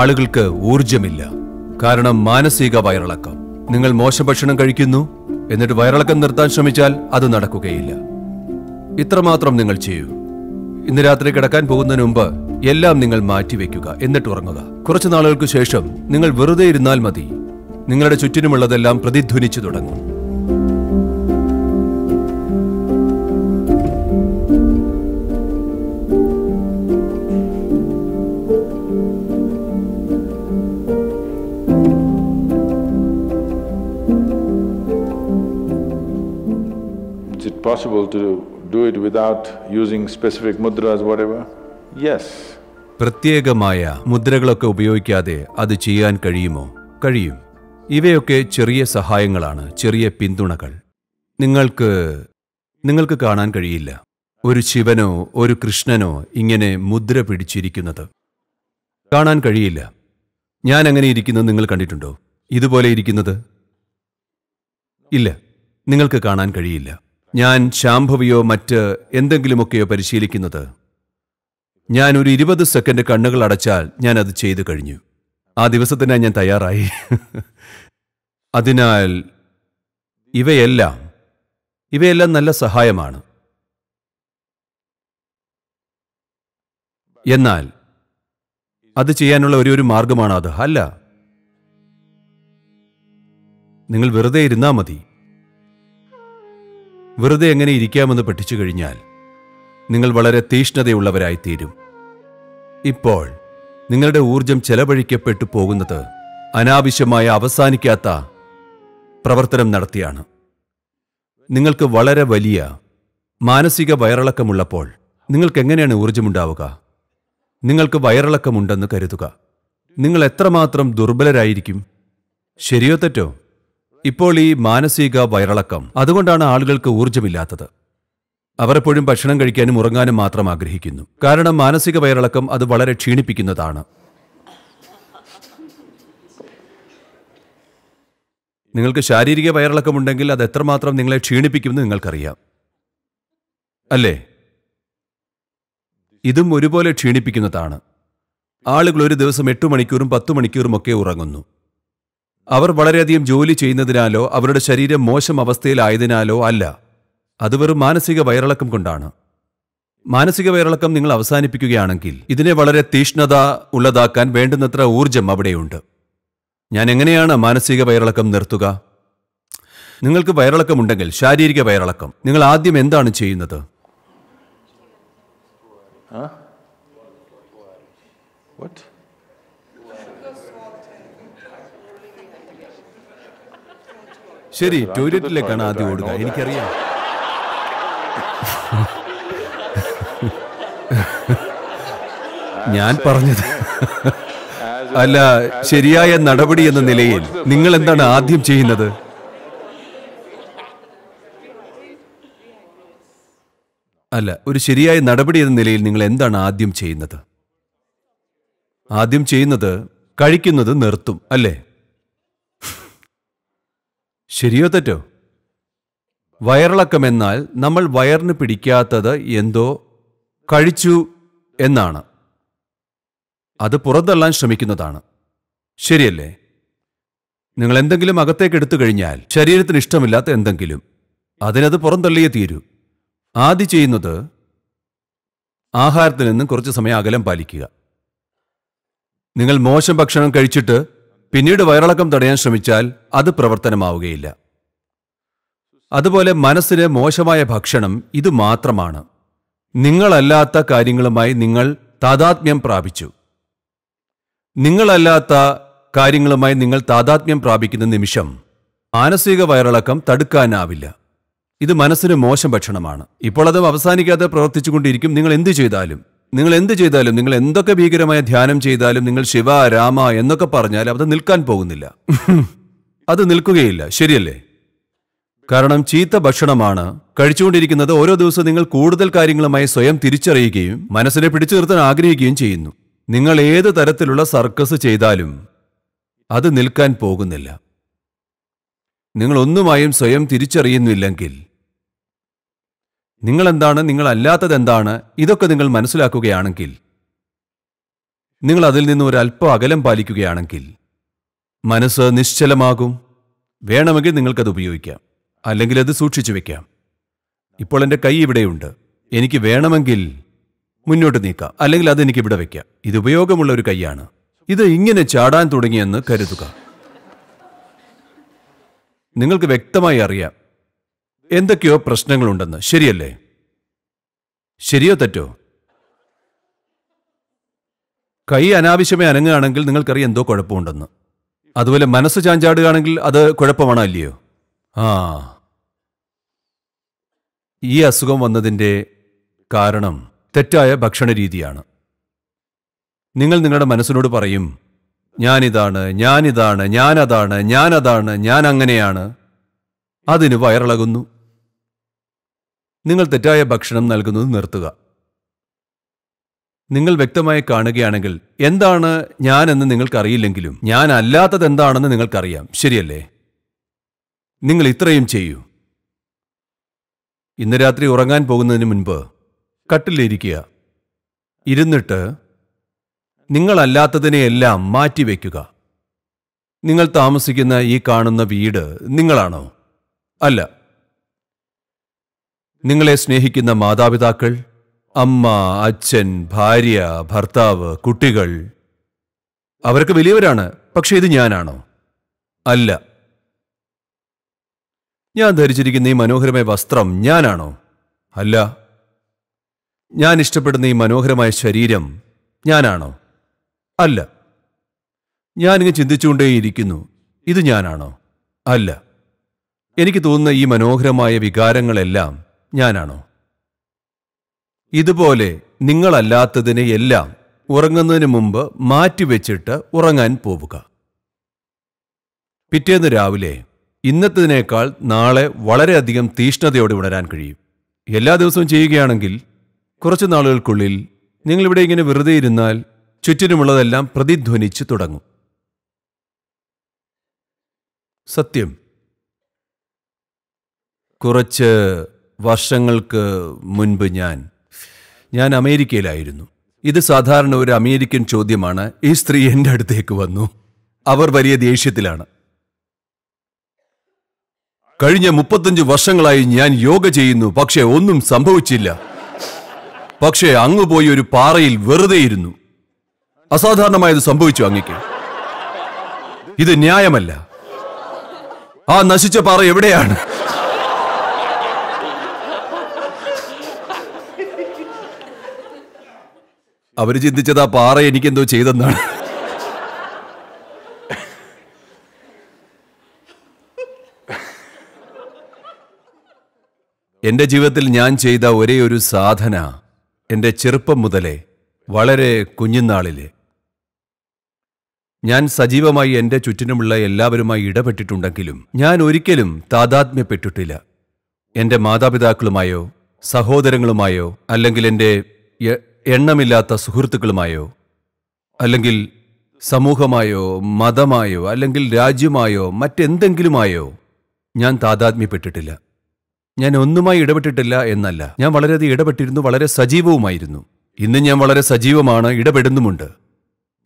ആളുകൾക്ക് ഊർജമില്ല കാരണം മാനസിക വയറിളക്കം നിങ്ങൾ മോശം ഭക്ഷണം കഴിക്കുന്നു എന്നിട്ട് വയറിളക്കം നിർത്താൻ ശ്രമിച്ചാൽ അത് നടക്കുകയില്ല ഇത്രമാത്രം നിങ്ങൾ ചെയ്യൂ ഇന്ന് രാത്രി കിടക്കാൻ പോകുന്നതിന് മുമ്പ് എല്ലാം നിങ്ങൾ മാറ്റിവെക്കുക എന്നിട്ട് ഉറങ്ങുക കുറച്ചു നാളുകൾക്ക് ശേഷം നിങ്ങൾ വെറുതെ ഇരുന്നാൽ മതി നിങ്ങളുടെ ചുറ്റിനുമുള്ളതെല്ലാം പ്രതിധ്വനിച്ചു തുടങ്ങും possible to do it without using specific mudras, whatever? Yes. പ്രത്യേകമായ മുദ്രകളൊക്കെ ഉപയോഗിക്കാതെ അത് ചെയ്യാൻ കഴിയുമോ കഴിയും ഇവയൊക്കെ ചെറിയ സഹായങ്ങളാണ് ചെറിയ പിന്തുണകൾ നിങ്ങൾക്ക് നിങ്ങൾക്ക് കാണാൻ കഴിയില്ല ഒരു ശിവനോ ഒരു കൃഷ്ണനോ ഇങ്ങനെ മുദ്ര പിടിച്ചിരിക്കുന്നത് കാണാൻ കഴിയില്ല ഞാൻ അങ്ങനെ ഇരിക്കുന്നത് നിങ്ങൾ കണ്ടിട്ടുണ്ടോ ഇതുപോലെ ഇരിക്കുന്നത് ഇല്ല നിങ്ങൾക്ക് കാണാൻ കഴിയില്ല ഞാൻ ശാംഭവിയോ മറ്റ് എന്തെങ്കിലുമൊക്കെയോ പരിശീലിക്കുന്നത് ഞാൻ ഒരു ഇരുപത് സെക്കൻഡ് കണ്ണുകൾ അടച്ചാൽ ഞാൻ അത് ചെയ്തു കഴിഞ്ഞു ആ ദിവസത്തിനായി ഞാൻ തയ്യാറായി അതിനാൽ ഇവയെല്ലാം ഇവയെല്ലാം നല്ല സഹായമാണ് എന്നാൽ അത് ചെയ്യാനുള്ള ഒരു ഒരു മാർഗമാണ് അത് അല്ല നിങ്ങൾ വെറുതെ ഇരുന്നാൽ മതി വെറുതെ എങ്ങനെ ഇരിക്കാമെന്ന് പഠിച്ചു കഴിഞ്ഞാൽ നിങ്ങൾ വളരെ തീഷ്ണതയുള്ളവരായിത്തീരും ഇപ്പോൾ നിങ്ങളുടെ ഊർജം ചെലവഴിക്കപ്പെട്ടു പോകുന്നത് അനാവശ്യമായ അവസാനിക്കാത്ത പ്രവർത്തനം നടത്തിയാണ് നിങ്ങൾക്ക് വളരെ വലിയ മാനസിക വയറിളക്കമുള്ളപ്പോൾ നിങ്ങൾക്ക് എങ്ങനെയാണ് ഊർജമുണ്ടാവുക നിങ്ങൾക്ക് വയറിളക്കമുണ്ടെന്ന് കരുതുക നിങ്ങൾ എത്രമാത്രം ദുർബലരായിരിക്കും ശരിയോ തെറ്റോ ഇപ്പോൾ ഈ മാനസിക വയറിളക്കം അതുകൊണ്ടാണ് ആളുകൾക്ക് ഊർജ്ജമില്ലാത്തത് അവർ എപ്പോഴും ഭക്ഷണം കഴിക്കാനും ഉറങ്ങാനും മാത്രം ആഗ്രഹിക്കുന്നു കാരണം മാനസിക വയറിളക്കം അത് വളരെ ക്ഷീണിപ്പിക്കുന്നതാണ് നിങ്ങൾക്ക് ശാരീരിക വയറിളക്കമുണ്ടെങ്കിൽ അത് എത്രമാത്രം നിങ്ങളെ ക്ഷീണിപ്പിക്കുമെന്ന് നിങ്ങൾക്കറിയാം അല്ലേ ഇതും ഒരുപോലെ ക്ഷീണിപ്പിക്കുന്നതാണ് ആളുകൾ ഒരു ദിവസം എട്ട് മണിക്കൂറും പത്ത് മണിക്കൂറും ഒക്കെ ഉറങ്ങുന്നു അവർ വളരെയധികം ജോലി ചെയ്യുന്നതിനാലോ അവരുടെ ശരീരം മോശം അവസ്ഥയിലായതിനാലോ അല്ല അത് വെറും മാനസിക വയറിളക്കം കൊണ്ടാണ് മാനസിക വയറിളക്കം നിങ്ങൾ അവസാനിപ്പിക്കുകയാണെങ്കിൽ ഇതിനെ വളരെ തീഷ്ണത ഉള്ളതാക്കാൻ വേണ്ടുന്നത്ര ഊർജം അവിടെയുണ്ട് ഞാൻ എങ്ങനെയാണ് മാനസിക വയറിളക്കം നിർത്തുക നിങ്ങൾക്ക് വയറിളക്കമുണ്ടെങ്കിൽ ശാരീരിക വയറിളക്കം നിങ്ങൾ ആദ്യം എന്താണ് ചെയ്യുന്നത് What? ശരി ടോയ്ലറ്റിലേക്കാണ് ആദ്യം ഓടുക എനിക്കറിയാം ഞാൻ പറഞ്ഞത് അല്ല ശരിയായ നടപടി എന്ന നിലയിൽ നിങ്ങൾ എന്താണ് ആദ്യം ചെയ്യുന്നത് അല്ല ഒരു ശരിയായ നടപടി എന്ന നിലയിൽ നിങ്ങൾ എന്താണ് ആദ്യം ചെയ്യുന്നത് ആദ്യം ചെയ്യുന്നത് കഴിക്കുന്നത് നിർത്തും അല്ലേ ശരിയോ തെറ്റോ വയറിളക്കമെന്നാൽ എന്നാൽ നമ്മൾ വയറിന് പിടിക്കാത്തത് എന്തോ കഴിച്ചു എന്നാണ് അത് പുറത്തള്ളാൻ ശ്രമിക്കുന്നതാണ് ശരിയല്ലേ നിങ്ങൾ എന്തെങ്കിലും അകത്തേക്ക് എടുത്തു കഴിഞ്ഞാൽ ശരീരത്തിന് ഇഷ്ടമില്ലാത്ത എന്തെങ്കിലും അതിനത് പുറന്തള്ളിയേ തീരൂ ആദ്യം ചെയ്യുന്നത് ആഹാരത്തിൽ നിന്നും കുറച്ച് സമയം അകലം പാലിക്കുക നിങ്ങൾ മോശം ഭക്ഷണം കഴിച്ചിട്ട് പിന്നീട് വയറിളക്കം തടയാൻ ശ്രമിച്ചാൽ അത് പ്രവർത്തനമാവുകയില്ല അതുപോലെ മനസ്സിന് മോശമായ ഭക്ഷണം ഇത് മാത്രമാണ് നിങ്ങളല്ലാത്ത കാര്യങ്ങളുമായി നിങ്ങൾ താതാത്മ്യം പ്രാപിച്ചു നിങ്ങളല്ലാത്ത കാര്യങ്ങളുമായി നിങ്ങൾ താതാത്മ്യം പ്രാപിക്കുന്ന നിമിഷം മാനസിക വയറിളക്കം തടുക്കാനാവില്ല ഇത് മനസ്സിന് മോശം ഭക്ഷണമാണ് ഇപ്പോൾ അത് അവസാനിക്കാതെ പ്രവർത്തിച്ചുകൊണ്ടിരിക്കും നിങ്ങൾ എന്തു ചെയ്താലും നിങ്ങൾ എന്ത് ചെയ്താലും നിങ്ങൾ എന്തൊക്കെ ഭീകരമായ ധ്യാനം ചെയ്താലും നിങ്ങൾ ശിവ രാമ എന്നൊക്കെ പറഞ്ഞാൽ അത് നിൽക്കാൻ പോകുന്നില്ല അത് നിൽക്കുകയില്ല ശരിയല്ലേ കാരണം ചീത്ത ഭക്ഷണമാണ് കഴിച്ചുകൊണ്ടിരിക്കുന്നത് ഓരോ ദിവസവും നിങ്ങൾ കൂടുതൽ കാര്യങ്ങളുമായി സ്വയം തിരിച്ചറിയുകയും മനസ്സിനെ പിടിച്ചു നിർത്താൻ ആഗ്രഹിക്കുകയും ചെയ്യുന്നു നിങ്ങൾ ഏത് തരത്തിലുള്ള സർക്കസ് ചെയ്താലും അത് നിൽക്കാൻ പോകുന്നില്ല നിങ്ങൾ ഒന്നുമായും സ്വയം തിരിച്ചറിയുന്നില്ലെങ്കിൽ നിങ്ങളെന്താണ് നിങ്ങളല്ലാത്തത് എന്താണ് ഇതൊക്കെ നിങ്ങൾ മനസ്സിലാക്കുകയാണെങ്കിൽ നിങ്ങൾ അതിൽ നിന്ന് ഒരല്പം അകലം പാലിക്കുകയാണെങ്കിൽ മനസ്സ് നിശ്ചലമാകും വേണമെങ്കിൽ നിങ്ങൾക്കത് ഉപയോഗിക്കാം അല്ലെങ്കിൽ അത് സൂക്ഷിച്ചു വയ്ക്കാം ഇപ്പോൾ എൻ്റെ കൈ ഇവിടെയുണ്ട് എനിക്ക് വേണമെങ്കിൽ മുന്നോട്ട് നീക്കാം അല്ലെങ്കിൽ അത് എനിക്ക് ഇവിടെ വെക്കാം ഇത് ഉപയോഗമുള്ള ഒരു കൈയാണ് ഇത് ഇങ്ങനെ ചാടാൻ തുടങ്ങിയെന്ന് കരുതുക നിങ്ങൾക്ക് വ്യക്തമായി അറിയാം എന്തൊക്കെയോ പ്രശ്നങ്ങളുണ്ടെന്ന് ശരിയല്ലേ ശരിയോ തെറ്റോ കൈ അനാവശ്യമേ അനങ്ങുകയാണെങ്കിൽ നിങ്ങൾക്കറിയാം എന്തോ കുഴപ്പമുണ്ടെന്ന് അതുപോലെ മനസ്സ് ചാഞ്ചാടുകയാണെങ്കിൽ അത് കുഴപ്പമാണോ അല്ലയോ ആ ഈ അസുഖം വന്നതിൻ്റെ കാരണം തെറ്റായ ഭക്ഷണ രീതിയാണ് നിങ്ങൾ നിങ്ങളുടെ മനസ്സിനോട് പറയും ഞാനിതാണ് ഞാനിതാണ് ഞാനതാണ് ഞാനതാണ് ഞാൻ അങ്ങനെയാണ് അതിന് വയറിളകുന്നു നിങ്ങൾ തെറ്റായ ഭക്ഷണം നൽകുന്നത് നിർത്തുക നിങ്ങൾ വ്യക്തമായി കാണുകയാണെങ്കിൽ എന്താണ് ഞാനെന്ന് നിങ്ങൾക്കറിയില്ലെങ്കിലും ഞാൻ അല്ലാത്തത് എന്താണെന്ന് നിങ്ങൾക്കറിയാം ശരിയല്ലേ നിങ്ങൾ ഇത്രയും ചെയ്യൂ ഇന്ന് രാത്രി ഉറങ്ങാൻ പോകുന്നതിന് മുൻപ് കട്ടിലിരിക്കുക ഇരുന്നിട്ട് നിങ്ങളല്ലാത്തതിനെയെല്ലാം മാറ്റിവെക്കുക നിങ്ങൾ താമസിക്കുന്ന ഈ കാണുന്ന വീട് നിങ്ങളാണോ അല്ല നിങ്ങളെ സ്നേഹിക്കുന്ന മാതാപിതാക്കൾ അമ്മ അച്ഛൻ ഭാര്യ ഭർത്താവ് കുട്ടികൾ അവരൊക്കെ വലിയവരാണ് പക്ഷേ ഇത് ഞാനാണോ അല്ല ഞാൻ ധരിച്ചിരിക്കുന്ന ഈ മനോഹരമായ വസ്ത്രം ഞാനാണോ അല്ല ഞാൻ ഇഷ്ടപ്പെടുന്ന ഈ മനോഹരമായ ശരീരം ഞാനാണോ അല്ല ഞാനിങ്ങ് ചിന്തിച്ചുകൊണ്ടേയിരിക്കുന്നു ഇത് ഞാനാണോ അല്ല എനിക്ക് തോന്നുന്ന ഈ മനോഹരമായ വികാരങ്ങളെല്ലാം ഞാനാണോ ഇതുപോലെ നിങ്ങളല്ലാത്തതിനെ എല്ലാം ഉറങ്ങുന്നതിന് മുമ്പ് മാറ്റിവെച്ചിട്ട് ഉറങ്ങാൻ പോവുക പിറ്റേന്ന് രാവിലെ ഇന്നത്തതിനേക്കാൾ നാളെ വളരെയധികം തീഷ്ണതയോടെ ഉണരാൻ കഴിയും എല്ലാ ദിവസവും ചെയ്യുകയാണെങ്കിൽ കുറച്ച് നാളുകൾക്കുള്ളിൽ നിങ്ങളിവിടെ ഇങ്ങനെ വെറുതെ ഇരുന്നാൽ ചുറ്റിനുമുള്ളതെല്ലാം പ്രതിധ്വനിച്ചു തുടങ്ങും സത്യം കുറച്ച് വർഷങ്ങൾക്ക് മുൻപ് ഞാൻ ഞാൻ അമേരിക്കയിലായിരുന്നു ഇത് സാധാരണ ഒരു അമേരിക്കൻ ചോദ്യമാണ് ഈ സ്ത്രീ എൻ്റെ അടുത്തേക്ക് വന്നു അവർ വലിയ ദേഷ്യത്തിലാണ് കഴിഞ്ഞ മുപ്പത്തഞ്ച് വർഷങ്ങളായി ഞാൻ യോഗ ചെയ്യുന്നു പക്ഷേ ഒന്നും സംഭവിച്ചില്ല പക്ഷേ അങ്ങ് പോയി ഒരു പാറയിൽ വെറുതെ ഇരുന്നു അസാധാരണമായത് സംഭവിച്ചു അങ്ങക്ക് ഇത് ന്യായമല്ല ആ നശിച്ച പാറ എവിടെയാണ് അവർ ചിന്തിച്ചത് ആ പാറ എനിക്കെന്തോ ചെയ്തെന്നാണ് എൻ്റെ ജീവിതത്തിൽ ഞാൻ ചെയ്ത ഒരേ ഒരു സാധന എൻ്റെ ചെറുപ്പം മുതലേ വളരെ കുഞ്ഞുനാളിൽ ഞാൻ സജീവമായി എൻ്റെ ചുറ്റിനുമുള്ള എല്ലാവരുമായി ഇടപെട്ടിട്ടുണ്ടെങ്കിലും ഞാൻ ഒരിക്കലും താതാത്മ്യപ്പെട്ടിട്ടില്ല എൻ്റെ മാതാപിതാക്കളുമായോ സഹോദരങ്ങളുമായോ അല്ലെങ്കിൽ എൻ്റെ എണ്ണമില്ലാത്ത സുഹൃത്തുക്കളുമായോ അല്ലെങ്കിൽ സമൂഹമായോ മതമായോ അല്ലെങ്കിൽ രാജ്യമായോ മറ്റെന്തെങ്കിലുമായോ ഞാൻ താതാത്മ്യപ്പെട്ടിട്ടില്ല ഞാൻ ഒന്നുമായി ഇടപെട്ടിട്ടില്ല എന്നല്ല ഞാൻ വളരെയധികം ഇടപെട്ടിരുന്നു വളരെ സജീവവുമായിരുന്നു ഇന്ന് ഞാൻ വളരെ സജീവമാണ് ഇടപെടുന്നുമുണ്ട്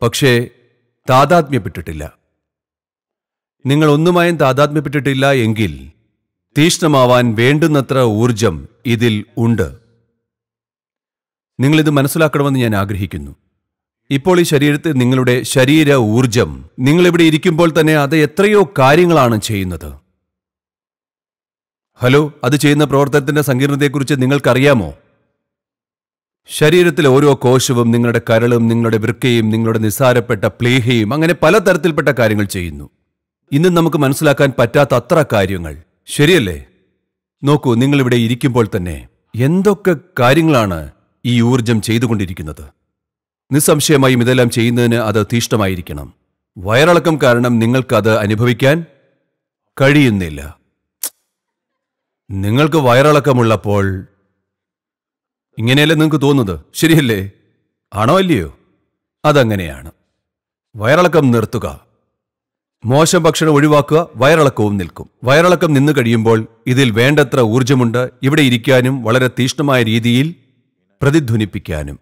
പക്ഷേ താതാത്മ്യപ്പെട്ടിട്ടില്ല നിങ്ങൾ ഒന്നുമായും താതാത്മ്യപ്പെട്ടിട്ടില്ല എങ്കിൽ തീഷ്ണമാവാൻ വേണ്ടുന്നത്ര ഊർജം ഇതിൽ ഉണ്ട് നിങ്ങളിത് മനസ്സിലാക്കണമെന്ന് ഞാൻ ആഗ്രഹിക്കുന്നു ഇപ്പോൾ ഈ ശരീരത്തെ നിങ്ങളുടെ ശരീര ഊർജം നിങ്ങളിവിടെ ഇരിക്കുമ്പോൾ തന്നെ അത് എത്രയോ കാര്യങ്ങളാണ് ചെയ്യുന്നത് ഹലോ അത് ചെയ്യുന്ന പ്രവർത്തനത്തിന്റെ സങ്കീർണതയെക്കുറിച്ച് നിങ്ങൾക്കറിയാമോ ശരീരത്തിലെ ഓരോ കോശവും നിങ്ങളുടെ കരളും നിങ്ങളുടെ വൃക്കയും നിങ്ങളുടെ നിസ്സാരപ്പെട്ട പ്ലേഹയും അങ്ങനെ പലതരത്തിൽപ്പെട്ട കാര്യങ്ങൾ ചെയ്യുന്നു ഇന്നും നമുക്ക് മനസ്സിലാക്കാൻ പറ്റാത്ത അത്ര കാര്യങ്ങൾ ശരിയല്ലേ നോക്കൂ നിങ്ങളിവിടെ ഇരിക്കുമ്പോൾ തന്നെ എന്തൊക്കെ കാര്യങ്ങളാണ് ഈ ഊർജം ചെയ്തുകൊണ്ടിരിക്കുന്നത് നിസ്സംശയമായും ഇതെല്ലാം ചെയ്യുന്നതിന് അത് തീഷ്ണമായിരിക്കണം വയറിളക്കം കാരണം നിങ്ങൾക്കത് അനുഭവിക്കാൻ കഴിയുന്നില്ല നിങ്ങൾക്ക് വയറിളക്കമുള്ളപ്പോൾ ഇങ്ങനെയല്ലേ നിങ്ങൾക്ക് തോന്നുന്നത് ശരിയല്ലേ ആണോ അല്ലയോ അതങ്ങനെയാണ് വയറിളക്കം നിർത്തുക മോശം ഭക്ഷണം ഒഴിവാക്കുക വയറിളക്കവും നിൽക്കും വയറിളക്കം നിന്നു കഴിയുമ്പോൾ ഇതിൽ വേണ്ടത്ര ഊർജമുണ്ട് ഇവിടെ ഇരിക്കാനും വളരെ തീഷ്ണമായ രീതിയിൽ പ്രതിധ്വനിപ്പിക്കാനും